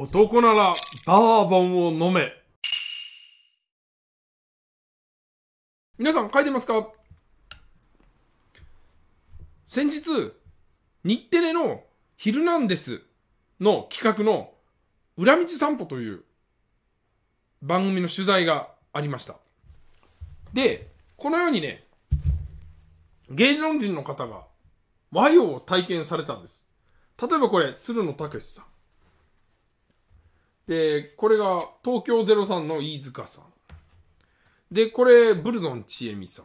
男ならバーボンを飲め。皆さん書いてますか先日、日テレのヒルナンデスの企画の裏道散歩という番組の取材がありました。で、このようにね、芸能人の方が和洋を体験されたんです。例えばこれ、鶴野武さん。で、これが東京03の飯塚さん。で、これ、ブルゾンちえみさん。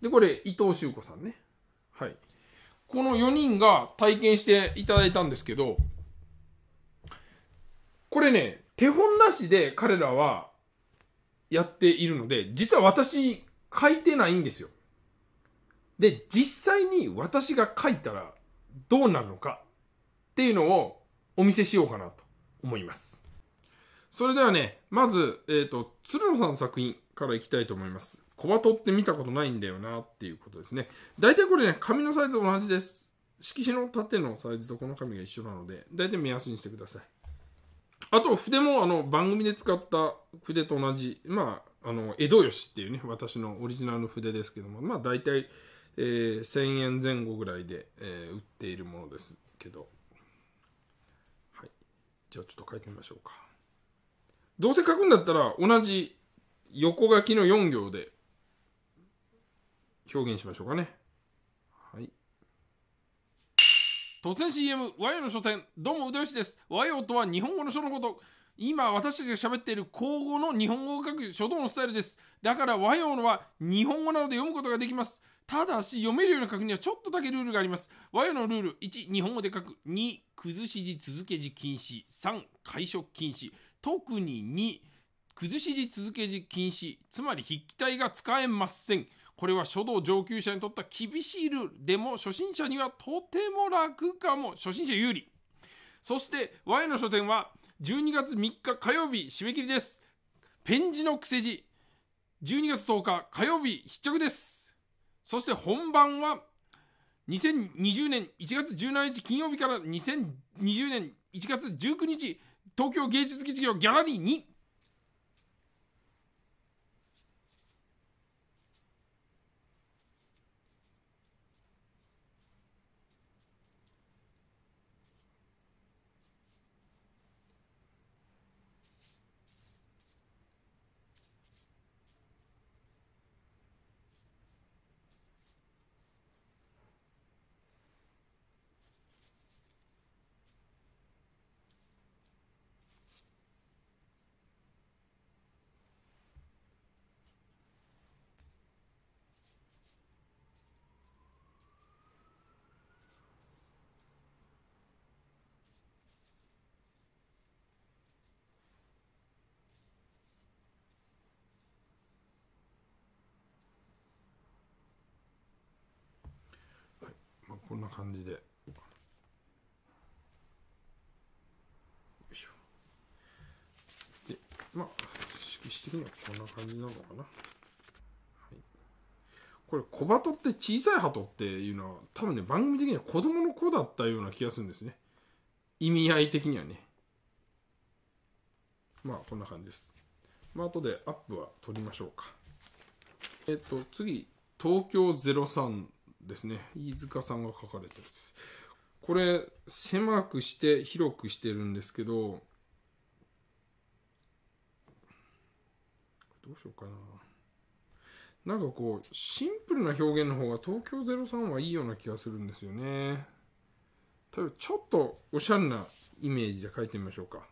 で、これ、伊藤修子さんね。はい。この4人が体験していただいたんですけど、これね、手本なしで彼らはやっているので、実は私書いてないんですよ。で、実際に私が書いたらどうなるのかっていうのをお見せしようかなと思います。それではね、まず、えっ、ー、と、鶴野さんの作品からいきたいと思います。小鳩って見たことないんだよなっていうことですね。大体これね、紙のサイズ同じです。色紙の縦のサイズとこの紙が一緒なので、大体目安にしてください。あと、筆もあの番組で使った筆と同じ、まあ、あの江戸吉っていうね、私のオリジナルの筆ですけども、まあ大体、えー、1000円前後ぐらいで、えー、売っているものですけど、はい。じゃあちょっと書いてみましょうか。どうせ書くんだったら同じ横書きの4行で表現しましょうかね。はい。突然 CM、和洋の書店。どうも、うだよしです。和洋とは日本語の書のこと。今、私たちが喋っている口語の日本語を書く書道のスタイルです。だから和洋のは日本語なので読むことができます。ただし、読めるような書くにはちょっとだけルールがあります。和洋のルール1、日本語で書く。2、崩し字、続け字禁止。3、解消禁止。特に2、崩し字続け字禁止、つまり筆記体が使えません。これは書道上級者にとった厳しいルール。でも初心者にはとても楽かも。初心者有利。そして Y の書店は12月3日火曜日締め切りです。ペン字の癖字。12月10日火曜日必着です。そして本番は2020年1月17日金曜日から2020年1月19日東京芸術基地業ギャラリーにこんな感じでよいしょでまあ色紙的にはこんな感じなのかな、はい、これ小鳩って小さい鳩っていうのは多分ね番組的には子供の子だったような気がするんですね意味合い的にはねまあこんな感じですまあ後でアップは取りましょうかえっと次東京03ですね。飯塚さんが書かれてるんです。これ、狭くして広くしてるんですけど、どうしようかな。なんかこう、シンプルな表現の方が東京03はいいような気がするんですよね。多分ちょっとおしゃれなイメージで書いてみましょうか。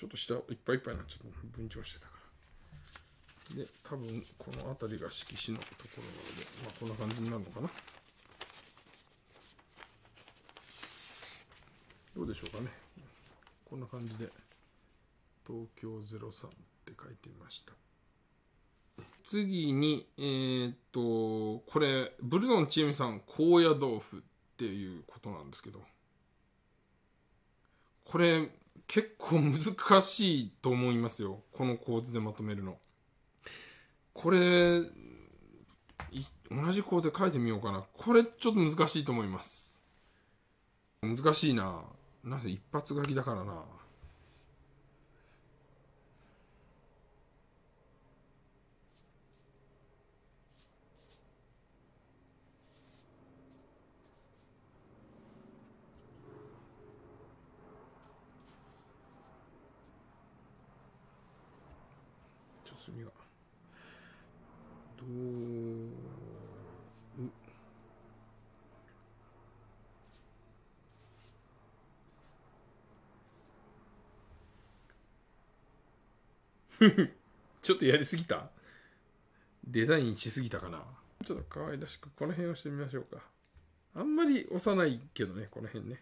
ちょっと下いっぱいいっぱいになっちゃった分調してたからで多分この辺りが色紙のところなので、まあ、こんな感じになるのかなどうでしょうかねこんな感じで東京03って書いてみました次にえー、っとこれブルドンチえみさん高野豆腐っていうことなんですけどこれ結構難しいと思いますよこの構図でまとめるのこれ同じ構図で書いてみようかなこれちょっと難しいと思います難しいななんで一発書きだからな墨が。どう、ちょっとやりすぎたデザインしすぎたかなちょっと可愛らしくこの辺をしてみましょうか。あんまり押さないけどね、この辺ね。よ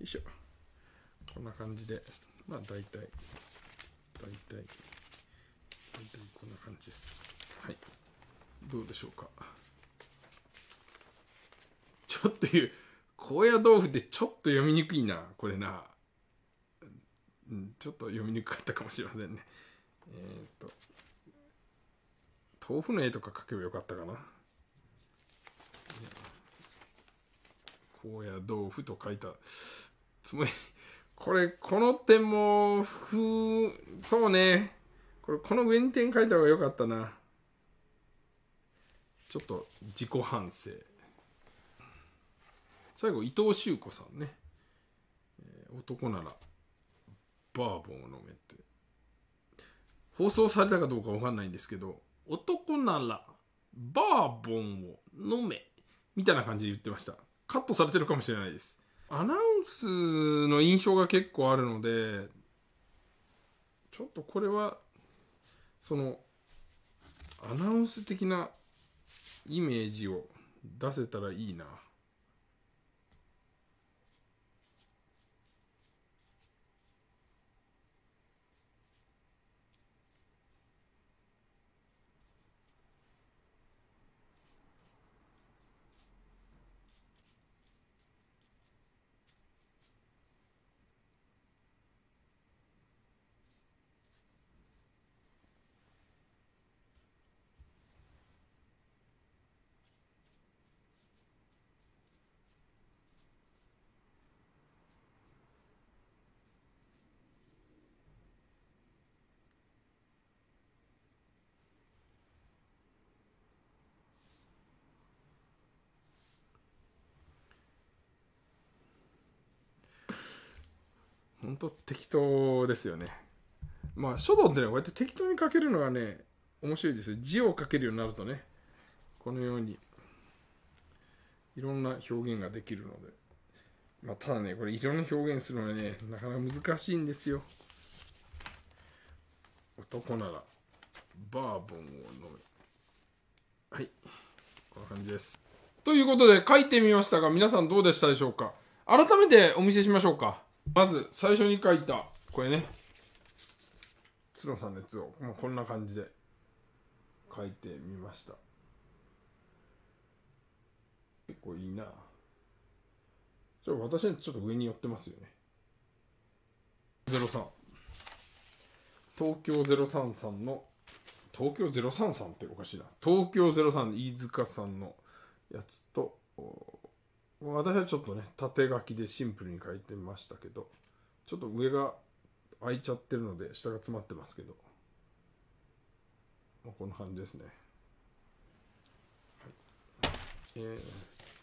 いしょ。こんな感じで、まあ大体、大体。大体こんな感じです。はい。どうでしょうか。ちょっと言う、高野豆腐ってちょっと読みにくいな、これな。うん、ちょっと読みにくかったかもしれませんね。えー、っと、豆腐の絵とか描けばよかったかな。高野豆腐と書いたつもり。これ、この点も、ふう、そうね。これ、この上に点書いた方が良かったな。ちょっと自己反省。最後、伊藤修子さんね。男ならバーボンを飲めって。放送されたかどうかわかんないんですけど、男ならバーボンを飲めみたいな感じで言ってました。カットされてるかもしれないです。アナウンスの印象が結構あるので、ちょっとこれはそのアナウンス的なイメージを出せたらいいな。と適当ですよねまあ書道ってねこうやって適当に書けるのがね面白いですよ字を書けるようになるとねこのようにいろんな表現ができるのでまあただねこれいろんな表現するのはねなかなか難しいんですよ男ならバーボンを飲めはいこんな感じですということで書いてみましたが皆さんどうでしたでしょうか改めてお見せしましょうかまず最初に書いたこれねつろさんのやつをまこんな感じで書いてみました結構いいなちょ私ちょっと上に寄ってますよね03東京03さんの東京03さんっておかしいな東京03飯塚さんのやつと私はちょっとね縦書きでシンプルに書いてましたけどちょっと上が開いちゃってるので下が詰まってますけど、まあ、こん感じですね、はいえー、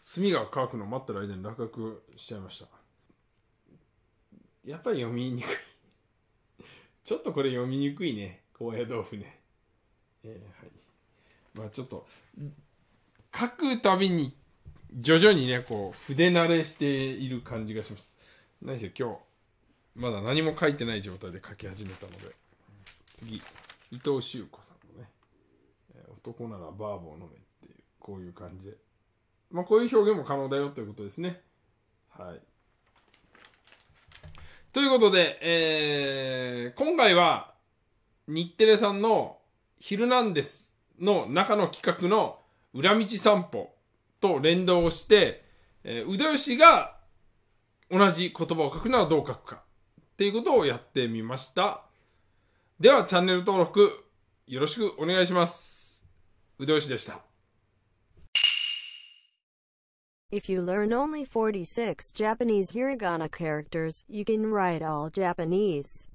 墨が乾くの待ってる間に落書きしちゃいましたやっぱり読みにくい ちょっとこれ読みにくいね高野豆腐ねえー、はいまあちょっと書くたびに徐々にね、こう、筆慣れしている感じがします。何せ今日、まだ何も書いてない状態で書き始めたので、次、伊藤修子さんのね、男ならバーボー飲めっていう、こういう感じで。まあ、こういう表現も可能だよということですね。はい。ということで、えー、今回は、日テレさんの、ヒルナンデスの中の企画の裏道散歩と連動して、えー、宇田吉が同じ言葉を書くならどう書くかっていうことをやってみました。ではチャンネル登録よろしくお願いします。宇田吉でした。If you learn only 46 Japanese hiragana characters, you can write all Japanese.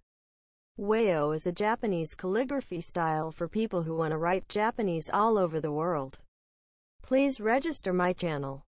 w e o is a Japanese calligraphy style for people who want to write Japanese all over the world. Please register my channel.